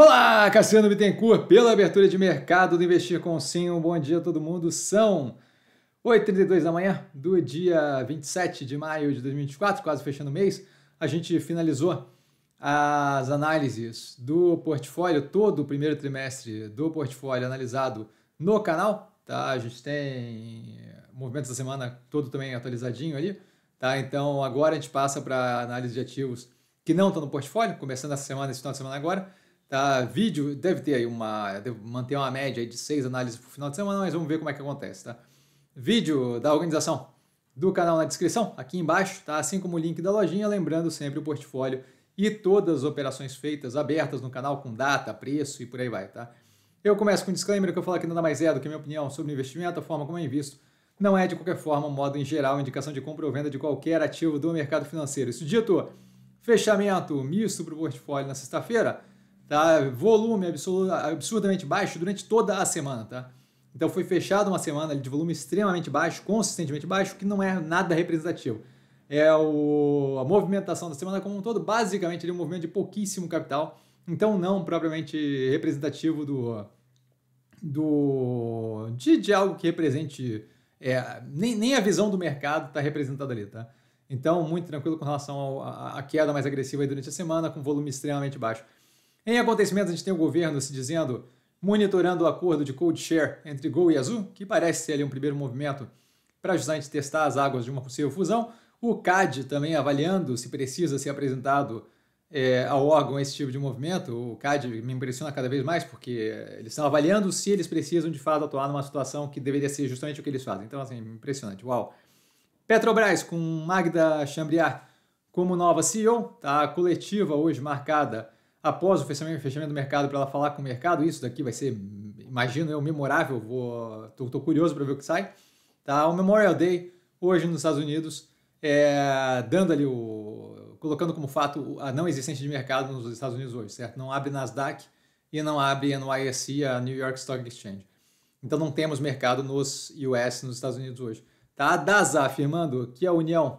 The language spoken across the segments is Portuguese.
Olá, Cassiano Bittencourt, pela abertura de mercado do Investir com Sim. Um bom dia a todo mundo. São 8h32 da manhã do dia 27 de maio de 2024, quase fechando o mês. A gente finalizou as análises do portfólio, todo o primeiro trimestre do portfólio analisado no canal. Tá? A gente tem movimentos da semana todo também atualizadinho ali. Tá? Então agora a gente passa para análise de ativos que não estão no portfólio, começando essa semana, esse final de semana agora Tá, vídeo deve ter aí uma. manter uma média de seis análises por final de semana, mas vamos ver como é que acontece, tá? Vídeo da organização do canal na descrição, aqui embaixo, tá? Assim como o link da lojinha, lembrando sempre o portfólio e todas as operações feitas abertas no canal com data, preço e por aí vai, tá? Eu começo com um disclaimer que eu falo que nada mais é do que minha opinião sobre investimento, a forma como eu é invisto. Não é, de qualquer forma, modo em geral, indicação de compra ou venda de qualquer ativo do mercado financeiro. Isso dito, fechamento misto para o portfólio na sexta-feira tá? Volume absurdamente baixo durante toda a semana, tá? Então foi fechado uma semana de volume extremamente baixo, consistentemente baixo, que não é nada representativo. É o, a movimentação da semana como um todo, basicamente ele é um movimento de pouquíssimo capital, então não propriamente representativo do do de, de algo que represente é, nem, nem a visão do mercado está representada ali, tá? Então muito tranquilo com relação à queda mais agressiva durante a semana, com volume extremamente baixo. Em acontecimentos, a gente tem o governo se dizendo, monitorando o acordo de code share entre Gol e Azul, que parece ser ali um primeiro movimento para ajudar a gente testar as águas de uma possível fusão. O CAD também avaliando se precisa ser apresentado é, ao órgão esse tipo de movimento. O CAD me impressiona cada vez mais, porque eles estão avaliando se eles precisam de fato atuar numa situação que deveria ser justamente o que eles fazem. Então, assim, impressionante. Uau! Petrobras, com Magda Chambriard como nova CEO, tá? a coletiva hoje marcada após o fechamento do mercado para ela falar com o mercado. Isso daqui vai ser, imagino eu, memorável. Vou, tô, tô curioso para ver o que sai. Tá? O Memorial Day hoje nos Estados Unidos, é, dando ali o, colocando como fato a não existência de mercado nos Estados Unidos hoje, certo? Não abre Nasdaq e não abre NYSE, a New York Stock Exchange. Então não temos mercado nos US, nos Estados Unidos hoje. Tá? A DASA afirmando que a União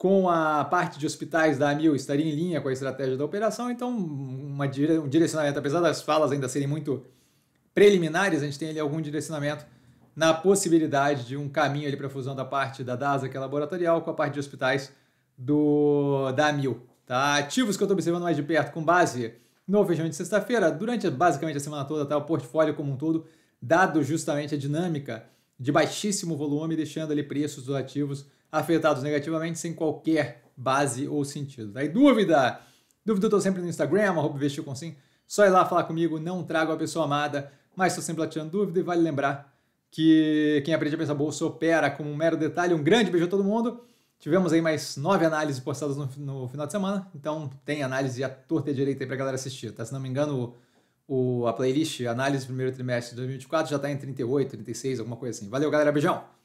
com a parte de hospitais da AMIL estaria em linha com a estratégia da operação, então uma, um direcionamento, apesar das falas ainda serem muito preliminares, a gente tem ali algum direcionamento na possibilidade de um caminho ali para a fusão da parte da DASA, que é laboratorial, com a parte de hospitais do, da AMIL. Tá? Ativos que eu estou observando mais de perto, com base no fechamento de sexta-feira, durante basicamente a semana toda, tá? o portfólio como um todo, dado justamente a dinâmica de baixíssimo volume, deixando ali preços dos ativos afetados negativamente sem qualquer base ou sentido. Daí dúvida? Dúvida eu tô sempre no Instagram, arroba Só ir lá falar comigo, não trago a pessoa amada, mas estou sempre atirando dúvida e vale lembrar que quem aprende a pensar bolsa opera com um mero detalhe. Um grande beijo a todo mundo. Tivemos aí mais nove análises postadas no, no final de semana, então tem análise à torta e à direita aí pra galera assistir, tá? Se não me engano, o, o a playlist Análise Primeiro Trimestre de 2024 já tá em 38, 36, alguma coisa assim. Valeu, galera, beijão!